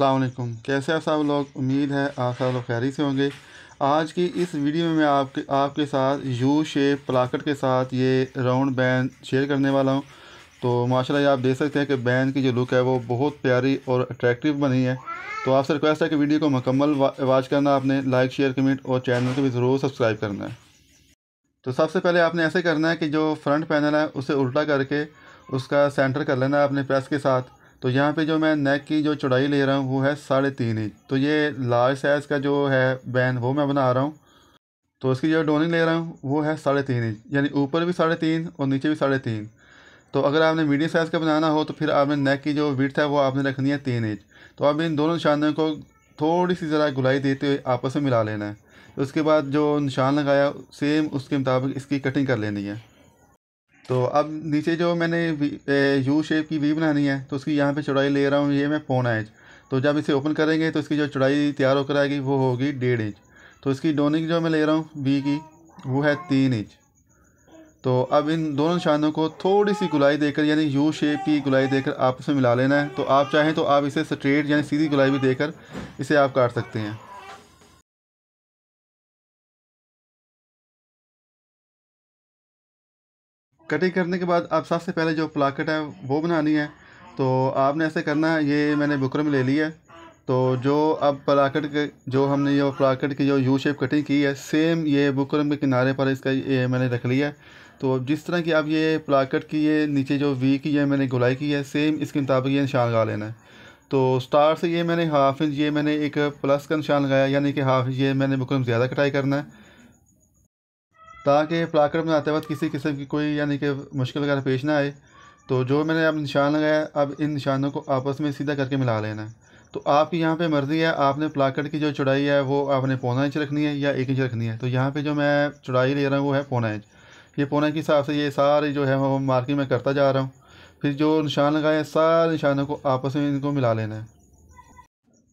असलम कैसे आप सब लोग उम्मीद है आप सब लोग खैरी से होंगे आज की इस वीडियो में मैं आपके आपके साथ यू शेप प्लाकट के साथ ये राउंड बैंड शेयर करने वाला हूँ तो माशाल्लाह आप देख सकते हैं कि बैंड की जो लुक है वो बहुत प्यारी और अट्रैक्टिव बनी है तो आपसे रिक्वेस्ट है कि वीडियो को वा वाच करना आपने लाइक शेयर कमेंट और चैनल को भी ज़रूर सब्सक्राइब करना है तो सबसे पहले आपने ऐसे करना है कि जो फ्रंट पैनल है उसे उल्टा करके उसका सेंटर कर लेना है अपने प्रेस के साथ तो यहाँ पे जो मैं नेक की जो चौड़ाई ले रहा हूँ वो है साढ़े तीन इंच तो ये लार्ज साइज़ का जो है बैन वो मैं बना रहा हूँ तो इसकी जो डोनिंग ले रहा हूँ वो है साढ़े तीन इंच यानी ऊपर भी साढ़े तीन और नीचे भी साढ़े तीन तो अगर आपने मीडियम साइज़ का बनाना हो तो फिर आपने नेक की जो विथ है वो आपने रखनी है तीन इंच तो आप इन दोनों निशानों को थोड़ी सी ज़रा गुलाई देते हुए आपस में मिला लेना है उसके बाद जो निशान लगाया सेम उसके मुताबिक इसकी कटिंग कर लेनी है तो अब नीचे जो मैंने यू शेप की वी बनानी है तो उसकी यहाँ पे चौड़ाई ले रहा हूँ ये मैं पौना इंच तो जब इसे ओपन करेंगे तो इसकी जो चौड़ाई तैयार होकर आएगी वो होगी डेढ़ इंच तो इसकी डोनिंग जो मैं ले रहा हूँ वी की वो है तीन इंच तो अब इन दोनों निशानों को थोड़ी सी गुलाई देकर यानी यू शेप की गुलाई देकर आप में मिला लेना है तो आप चाहें तो आप इसे स्ट्रेट यानी सीधी गुलाई भी देकर इसे आप काट सकते हैं कटिंग करने के बाद आप सबसे पहले जो प्लाकेट है वो बनानी है तो आपने ऐसे करना है ये मैंने बुकरम ले लिया है तो जो अब प्लाकेट के जो हमने ये प्लाकेट की जो यू शेप कटिंग की है सेम ये बुकरम के किनारे पर इसका ये मैंने रख लिया है तो जिस तरह की आप ये प्लाकेट की ये नीचे जो वी की है मैंने गुलाई की है सेम इसके मुताबिक ये निशान लगा लेना है तो स्टार से ये मैंने हाफ इंच ये मैंने एक प्लस का निशान लगाया यानी कि हाफ इंच ये मैंने बुकरम ज़्यादा कटाई करना है ताकि फ्लाकर बनाते वक्त किसी किस्म की कोई यानी कि मुश्किल वगैरह पेश ना आए तो जो मैंने अब निशान लगाया अब इन निशानों को आपस में सीधा करके मिला लेना है तो आपकी यहाँ पे मर्ज़ी है आपने प्लाकट की जो चौड़ाई है वो आपने पौना इंच रखनी है या एक इंच रखनी है तो यहाँ पे जो मैं चौड़ाई ले रहा हूँ वो है पौना इंच ये पौना इंच के हिसाब से ये सारी जो है वो मार्किंग में करता जा रहा हूँ फिर जो निशान लगाए सारे निशानों को आपस में इनको मिला लेना है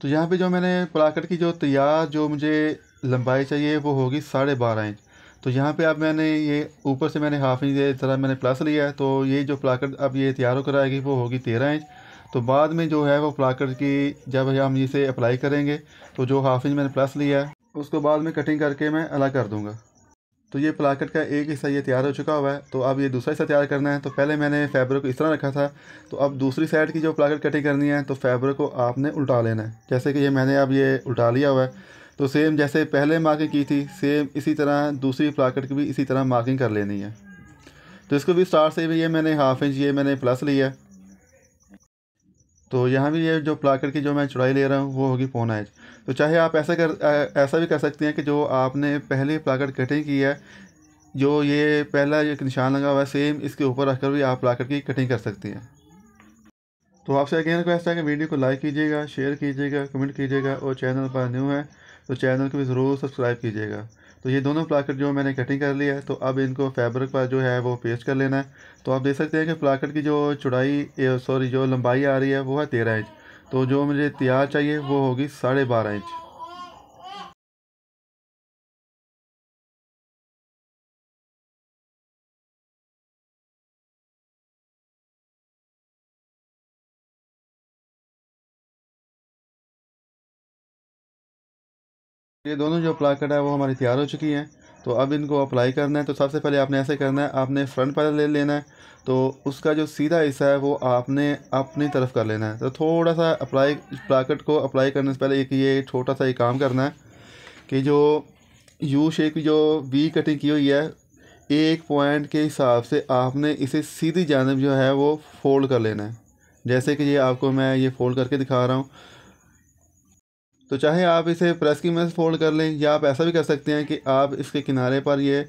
तो यहाँ पर जो मैंने प्लाकट की जो तैयार जो मुझे लंबाई चाहिए वो होगी साढ़े बारह इंच तो यहाँ पे अब मैंने ये ऊपर से मैंने हाफ इंच इस तरह मैंने प्लस लिया है तो ये जो प्लाकट अब ये तैयार होकर आएगी वो होगी तेरह इंच तो बाद में जो है वो प्लाकट की जब हम इसे अप्लाई करेंगे तो जो हाफ इंच मैंने प्लस लिया है उसको बाद में कटिंग करके मैं अलग कर दूँगा तो ये प्लाकेट का एक हिस्सा ये तैयार हो चुका हुआ है तो अब ये दूसरा हिस्सा तैयार करना है तो पहले मैंने फैब्रिक इस तरह रखा था तो अब दूसरी साइड की जो प्लाकेट कटिंग करनी है तो फैब्रिक को आपने उल्टा लेना है जैसे कि ये मैंने अब ये उल्टा लिया हुआ है तो सेम जैसे पहले मार्किंग की थी सेम इसी तरह दूसरी प्लाकेट की भी इसी तरह मार्किंग कर लेनी है तो इसको भी स्टार्ट से भी ये मैंने हाफ इंच ये मैंने प्लस लिया तो यहाँ भी ये जो प्लाकेट की जो मैं चौड़ाई ले रहा हूँ वो होगी पौना इंच तो चाहे आप ऐसा कर ऐसा भी कर सकते हैं कि जो आपने पहले प्लाकेट कटिंग की है जो ये पहला एक निशान लगा हुआ है सेम इसके ऊपर रखकर भी आप प्लाकेट की कटिंग कर सकती हैं तो आपसे अगेन रिक्वेस्ट है कि वीडियो को लाइक कीजिएगा शेयर कीजिएगा कमेंट कीजिएगा और चैनल पर न्यू है तो चैनल को भी ज़रूर सब्सक्राइब कीजिएगा तो ये दोनों प्लाकेट जो मैंने कटिंग कर लिया है तो अब इनको फैब्रिक पर जो है वो पेस्ट कर लेना है तो आप देख सकते हैं कि प्लाकेट की जो चौड़ाई सॉरी जो लंबाई आ रही है वो है तेरह इंच तो जो मुझे तैयार चाहिए वो होगी साढ़े बारह इंच ये दोनों जो प्लाकेट है वो हमारी तैयार हो चुकी हैं तो अब इनको अप्लाई करना है तो सबसे पहले आपने ऐसे करना है आपने फ्रंट पैनल ले लेना है तो उसका जो सीधा हिस्सा है वो आपने अपनी तरफ कर लेना है तो थोड़ा सा अप्लाई प्लाकेट को अप्लाई करने से पहले एक ये छोटा सा ये काम करना है कि जो यू शेप की जो वी कटिंग की हुई है एक पॉइंट के हिसाब से आपने इसे सीधी जानब जो है वो फोल्ड कर लेना है जैसे कि ये आपको मैं ये फोल्ड करके दिखा रहा हूँ तो चाहे आप इसे प्रेस की मदद फोल्ड कर लें या आप ऐसा भी कर सकते हैं कि आप इसके किनारे पर ये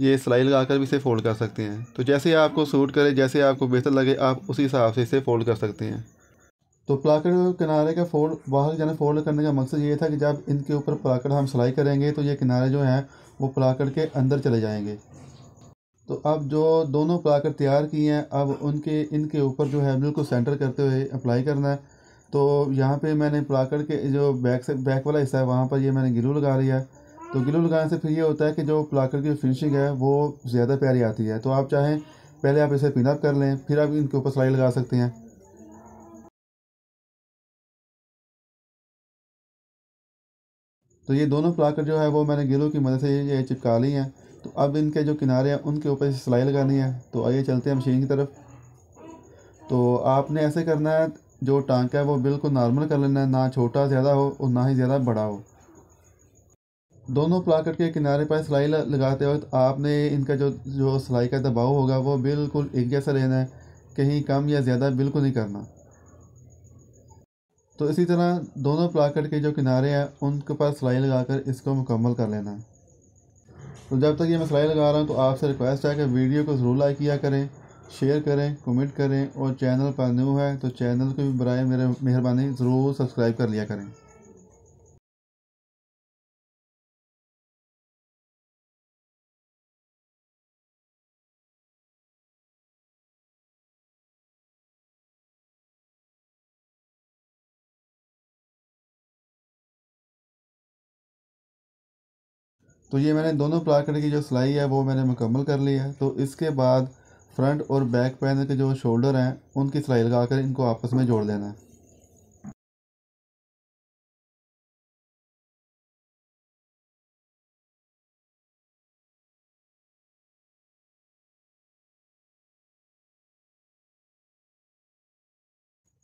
ये सिलाई लगा कर भी इसे फ़ोल्ड कर सकते हैं तो जैसे आपको सूट करे जैसे आपको बेहतर लगे आप उसी हिसाब से इसे फ़ोल्ड कर सकते हैं तो प्लाकट किनारे का फोल्ड बाहर जाने फोल्ड करने का मकसद ये था कि जब इनके ऊपर प्लाकेट हम सिलाई करेंगे तो ये किनारे जो हैं वो प्लाकेट के अंदर चले जाएंगे तो अब जो दोनों प्लाकेट तैयार किए हैं अब उनके इनके ऊपर जो है बिल्कुल सेंटर करते हुए अप्लाई करना है तो यहाँ पे मैंने प्लाकर के जो बैक से बैक वाला हिस्सा है वहाँ पर ये मैंने गिलू लगा लिया है तो गिलू लगाने से फिर ये होता है कि जो प्लाकर की फिनिशिंग है वो ज़्यादा प्यारी आती है तो आप चाहें पहले आप इसे पिनअप कर लें फिर आप इनके ऊपर सिलाई लगा सकते हैं तो ये दोनों प्लाकर जो है वो मैंने गिलू की मदद से ये चिपका ली हैं तो अब इनके जो किनारे हैं उनके ऊपर सिलाई लगानी है तो आइए चलते हैं मशीन की तरफ तो आपने ऐसे करना है जो टांका है वो बिल्कुल नॉर्मल कर लेना है ना छोटा ज़्यादा हो और ना ही ज़्यादा बड़ा हो दोनों प्लाकेट के किनारे पर सिलाई लगाते वक्त आपने इनका जो जो सिलाई का दबाव होगा वो बिल्कुल एक जैसा लेना है कहीं कम या ज़्यादा बिल्कुल नहीं करना तो इसी तरह दोनों प्लाकेट के जो किनारे हैं उनके पास सिलाई लगाकर इसको मुकम्मल कर लेना है तो जब तक ये मैं सिलाई लगा रहा हूँ तो आपसे रिक्वेस्ट है कि वीडियो को ज़रूर लाइक किया करें शेयर करें कमेंट करें और चैनल पर न्यू है तो चैनल को भी बरए मेरे मेहरबानी ज़रूर सब्सक्राइब कर लिया करें तो ये मैंने दोनों प्लाकेट की जो सिलाई है वो मैंने मुकम्मल कर ली है तो इसके बाद फ्रंट और बैक पैनल के जो शोल्डर हैं उनकी सिलाई लगा कर इनको आपस में जोड़ देना है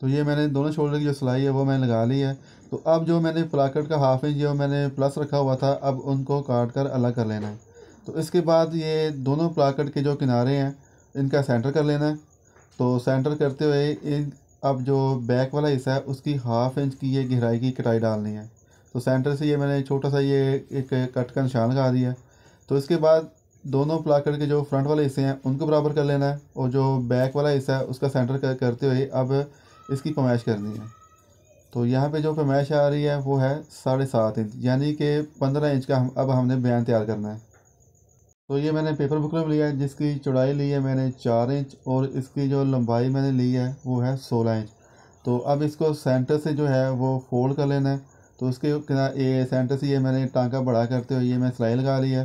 तो ये मैंने दोनों शोल्डर की जो सिलाई है वो मैंने लगा ली है तो अब जो मैंने प्लाकट का हाफ इंच जो मैंने प्लस रखा हुआ था अब उनको काट कर अलग कर लेना है तो इसके बाद ये दोनों प्लाकट के जो किनारे हैं इनका सेंटर कर लेना है तो सेंटर करते हुए इन अब जो बैक वाला हिस्सा है उसकी हाफ इंच की ये गहराई की कटाई डालनी है तो सेंटर से ये मैंने छोटा सा ये एक कट का निशान लगा दिया तो इसके बाद दोनों प्लाकर के जो फ्रंट वाले हिस्से हैं उनको बराबर कर लेना है और जो बैक वाला हिस्सा है उसका सेंटर कर, करते हुए अब इसकी पमाइश करनी है तो यहाँ पे जो पैमाइश आ रही है वो है साढ़े सात इंच यानी कि पंद्रह इंच का हम अब हमने बयान तैयार करना है तो ये मैंने पेपर में लिया है जिसकी चौड़ाई ली है मैंने चार इंच और इसकी जो लंबाई मैंने ली है वो है सोलह इंच तो अब इसको सेंटर से जो है वो फोल्ड कर लेना है तो उसके ये सेंटर से ये मैंने टांका बड़ा करते हुए ये मैं सिलाई लगा ली है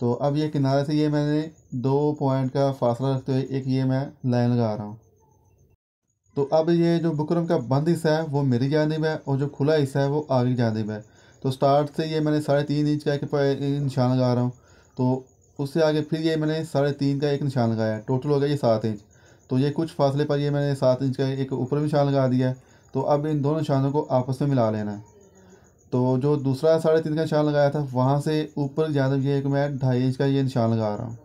तो अब ये किनारे से ये मैंने दो पॉइंट का फासला रखते हुए एक ये मैं लाइन लगा रहा हूँ तो अब ये जो बुकरम का बंद हिस्सा है वो मेरी जानब है और जो खुला हिस्सा है वो आगे की जानब है तो स्टार्ट से ये मैंने साढ़े तीन इंच का एक निशान लगा रहा हूँ तो उससे आगे फिर ये मैंने साढ़े तीन का एक निशान लगाया टोटल हो गया ये सात इंच तो ये कुछ फासले पर ये मैंने सात इंच का एक ऊपर निशान लगा दिया है तो अब इन दोनों निशानों को आपस में मिला लेना है तो जो दूसरा साढ़े तीन का निशान लगाया था वहाँ से ऊपर ज़्यादा ये एक मैं ढाई इंच का ये निशान लगा रहा हूँ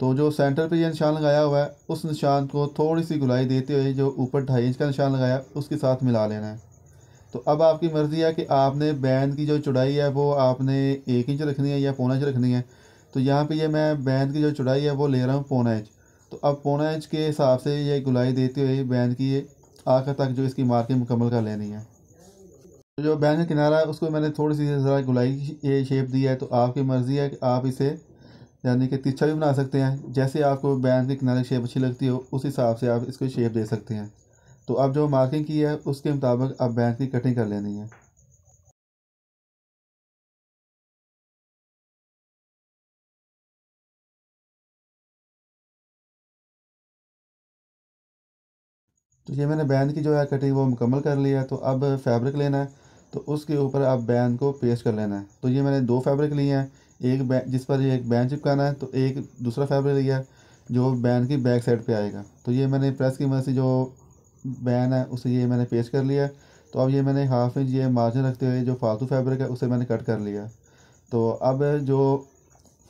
तो जो सेंटर पे ये निशान लगाया हुआ है उस निशान को थोड़ी सी गुलाई देते हुए जो ऊपर ढाई इंच का निशान लगाया उसके साथ मिला लेना है तो अब आपकी मर्ज़ी है कि आपने बैंड की जो चौड़ाई है वो आपने एक इंच रखनी है या पौना इंच रखनी है तो यहाँ पे ये मैं बैंड की जो चुड़ाई है वो ले रहा हूँ पौना इंच तो अब पौना इंच के हिसाब से ये गुलाई देते हुए बैंड की ये आखिर तक जो इसकी मार्किंग मुकम्मल कर लेनी है तो जो बैंड का किनारा है उसको मैंने थोड़ी सी ज़रा गुलाई ये शेप दी है तो आपकी मर्ज़ी है कि आप इसे यानी कि तिरछा भी बना सकते हैं जैसे आपको बैंड के किनारे शेप अच्छी लगती हो उस हिसाब से आप इसको शेप दे सकते हैं तो अब जो मार्किंग की है उसके मुताबिक अब बैंड की कटिंग कर लेनी है तो ये मैंने बैंड की जो है कटिंग वो मुकम्मल कर लिया है तो अब फैब्रिक लेना है तो उसके ऊपर आप बैन को पेस्ट कर लेना है तो ये मैंने दो फैब्रिक लिए हैं एक जिस पर एक बैन चिपकाना है तो एक दूसरा फैब्रिक लिया जो बैन की बैक साइड पे आएगा तो ये मैंने प्रेस की मदद से जो बैन है उसे ये मैंने पेस्ट कर लिया तो अब ये मैंने हाफ इंच ये मार्जिन रखते हुए जो फालतू फैब्रिक है उसे मैंने कट कर लिया तो अब जो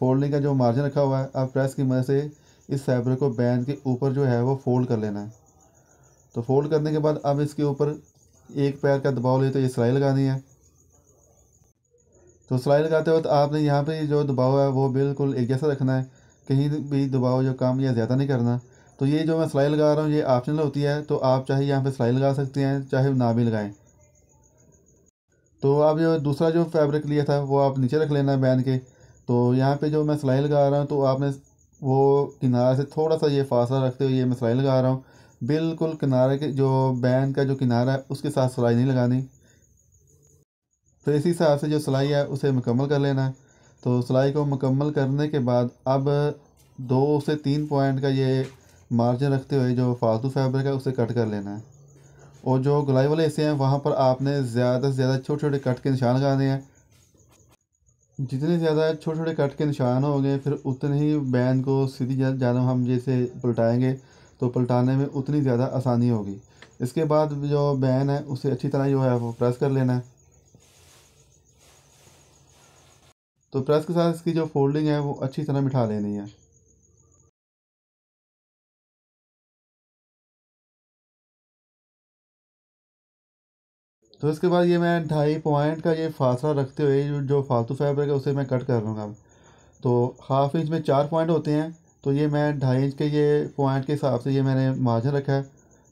फोल्डिंग का जो मार्जिन रखा हुआ है अब प्रेस की मदद से इस फैब्रिक को बैन के ऊपर जो है वो फोल्ड कर लेना है तो फोल्ड करने के बाद अब इसके ऊपर एक पैर का दबाव ले तो ये सिलाई लगानी है तो सिलाई लगाते वक्त आपने यहाँ पर जो दबाव है वो बिल्कुल एक जैसा रखना है कहीं भी दबाव जो कम या ज़्यादा नहीं करना तो ये जो मैं सिलाई लगा रहा हूँ ये ऑप्शनल होती है तो आप चाहे यहाँ पे सिलाई लगा सकते हैं चाहे ना भी लगाएं तो आप जो दूसरा जो फैब्रिक लिया था वो आप नीचे रख लेना बैन के तो यहाँ पे जो मैं सिलाई लगा रहा हूँ तो आपने वो किनारे से थोड़ा सा ये फासला रखते हुए ये मैं सिलाई लगा रहा हूँ बिल्कुल किनारे के जो बैन का जो किनारा है उसके साथ सिलाई नहीं लगानी तो इसी हिसाब से जो सिलाई है उसे मुकम्मल कर लेना है तो सिलाई को मुकम्मल करने के बाद अब दो से तीन पॉइंट का ये मार्जिन रखते हुए जो फालतू फैब्रिक है उसे कट कर लेना है और जो गलाई वाले हिस्से हैं वहाँ पर आपने ज़्यादा से ज़्यादा छोटे छोटे कट के निशान लगाने हैं जितने ज़्यादा छोटे छोटे कट के निशान होंगे फिर उतने ही बैन को सीधी जाना हम जैसे पलटाएँगे तो पलटाने में उतनी ज़्यादा आसानी होगी इसके बाद जो बैन है उसे अच्छी तरह जो है वो प्रेस कर लेना है तो प्रेस के साथ इसकी जो फोल्डिंग है वो अच्छी तरह मिठा लेनी है तो इसके बाद ये मैं ढाई पॉइंट का ये फासला रखते हुए जो फालतू फैब्रिक है उसे मैं कट कर लूँगा तो हाफ इंच में चार पॉइंट होते हैं तो ये मैं ढाई इंच के ये पॉइंट के हिसाब से ये मैंने मार्जिन रखा है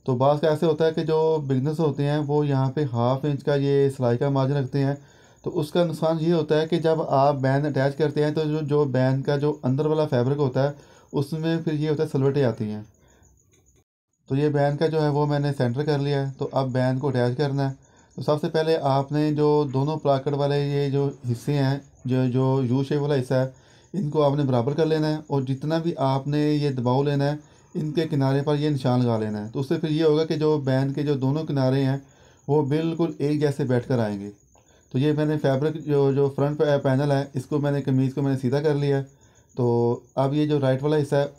तो बास का ऐसे होता है कि जो बिजनेस होते हैं वो यहाँ पे हाफ इंच का ये सिलाई का मार्जिन रखते हैं तो उसका नुकसान ये होता है कि जब आप बैंड अटैच करते हैं तो जो जो बैंड का जो अंदर वाला फैब्रिक होता है उसमें फिर ये होता है सलवटें आती हैं तो ये बैंड का जो है वो मैंने सेंटर कर लिया है तो अब बैंड को अटैच करना है तो सबसे पहले आपने जो दोनों प्लाकट वाले ये जो हिस्से हैं जो जो यू शेप वाला हिस्सा है इनको आपने बराबर कर लेना है और जितना भी आपने ये दबाव लेना है इनके किनारे पर ये निशान लगा लेना है तो उससे फिर ये होगा कि जो बैन के जो दोनों किनारे हैं वो बिल्कुल एक जैसे बैठ कर आएंगे तो ये मैंने फैब्रिक जो जो फ्रंट पैनल है इसको मैंने कमीज़ को मैंने सीधा कर लिया है तो अब ये जो राइट वाला हिस्सा है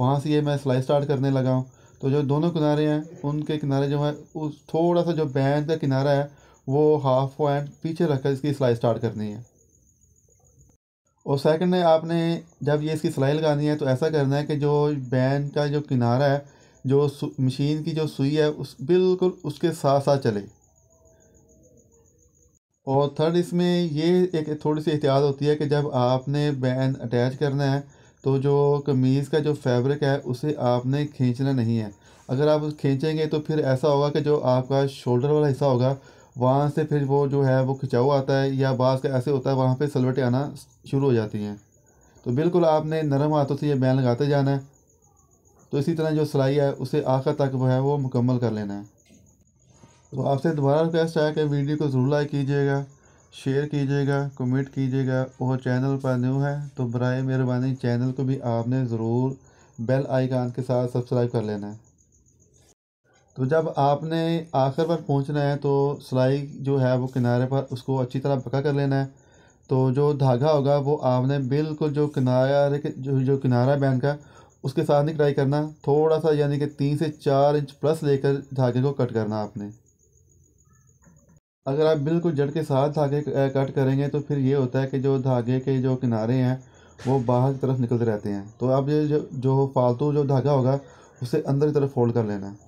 वहाँ से ये मैं सिलाई स्टार्ट करने लगा हूँ तो जो दोनों किनारे हैं उनके किनारे जो है उस थोड़ा सा जो बैन का किनारा है वो हाफ पॉइंट पीछे रखकर इसकी सिलाई स्टार्ट करनी है और सेकंड है आपने जब ये इसकी सिलाई लगानी है तो ऐसा करना है कि जो बैंड का जो किनारा है जो मशीन की जो सुई है उस बिल्कुल उसके साथ साथ चले और थर्ड इसमें ये एक थोड़ी सी एहतियात होती है कि जब आपने बैंड अटैच करना है तो जो कमीज़ का जो फैब्रिक है उसे आपने खींचना नहीं है अगर आप खींचेंगे तो फिर ऐसा होगा कि जो आपका शोल्डर वाला हिस्सा होगा वहाँ से फिर वो जो है वो खिंचाऊ आता है या बाज़ का ऐसे होता है वहाँ पे सलवटें आना शुरू हो जाती हैं तो बिल्कुल आपने नरम हाथों से ये बैन लगाते जाना है तो इसी तरह जो सिलाई है उसे आखिर तक वो है वो मुकम्मल कर लेना है तो आपसे दोबारा रिक्वेस्ट है कि वीडियो को ज़रूर लाइक कीजिएगा शेयर कीजिएगा कमेंट कीजिएगा और चैनल पर न्यू है तो बर मेहरबानी चैनल को भी आपने ज़रूर बेल आइकान के साथ सब्सक्राइब कर लेना है तो जब आपने आखिर पर पहुंचना है तो सिलाई जो है वो किनारे पर उसको अच्छी तरह पका कर लेना है तो जो धागा होगा वो आपने बिल्कुल जो किनारे जो जो किनारा बैंड का उसके साथ नहीं कटाई करना थोड़ा सा यानी कि तीन से चार इंच प्लस लेकर धागे को कट करना आपने अगर आप बिल्कुल जड़ के साथ धागे कट करेंगे तो फिर ये होता है कि जो धागे के जो किनारे हैं वो बाहर की तरफ निकलते रहते हैं तो आप ये जो, जो फालतू जो धागा होगा उसे अंदर की तरफ फोल्ड कर लेना है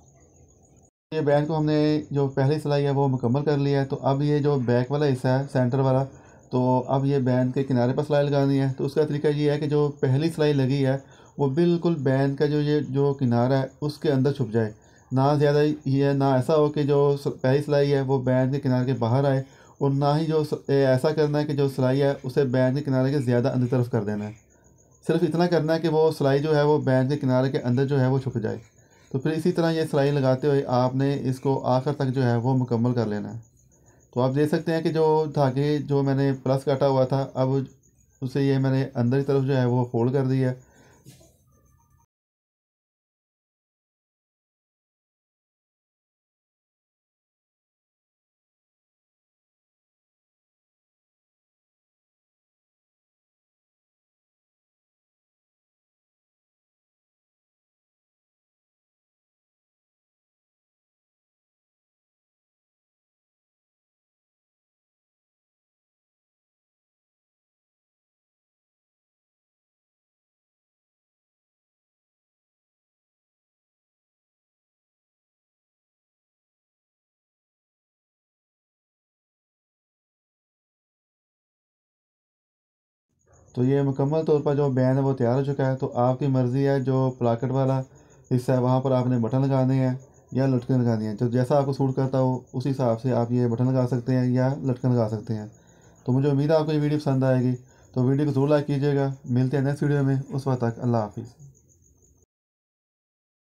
ये बैंड को हमने जो पहली सिलाई है वो मुकम्मल कर लिया है तो अब ये जो बैक वाला हिस्सा है सेंटर वाला तो अब ये बैंड के किनारे पर सिलाई लगानी है तो उसका तरीका ये है कि जो पहली सिलाई लगी है वो बिल्कुल बैंड का जो ये जो किनारा है उसके अंदर छुप जाए ना ज़्यादा ये ना ऐसा हो कि जो पहली सिलाई है वो बैंड के किनारे के बाहर आए और ना ही जो ऐसा करना है कि जो सिलाई है उसे बैंड के किनारे के ज़्यादा अंदर तरफ कर देना है सिर्फ इतना करना है कि वो सिलाई जो है वो बैंड के किनारे के अंदर जो है वो छुप जाए तो फिर इसी तरह ये सिलाई लगाते हुए आपने इसको आखिर तक जो है वो मुकम्मल कर लेना है तो आप देख सकते हैं कि जो धागे जो मैंने प्लस काटा हुआ था अब उसे ये मैंने अंदर की तरफ जो है वो फोल्ड कर दिया है तो ये मुकम्मल तौर पर जो बैन है वो तैयार हो चुका है तो आपकी मर्ज़ी है जो प्लाकेट वाला हिस्सा है वहाँ पर आपने बटन लगाने हैं या लटकन लगानी है तो जैसा आपको सूट करता हो उसी हिसाब से आप ये बटन लगा सकते हैं या लटकन लगा सकते हैं तो मुझे उम्मीद है आपको ये वीडियो पसंद आएगी तो वीडियो को ज़रूर लाइक कीजिएगा मिलते हैं नेक्स्ट वीडियो में उस वक्त तक अल्लाह हाफिज़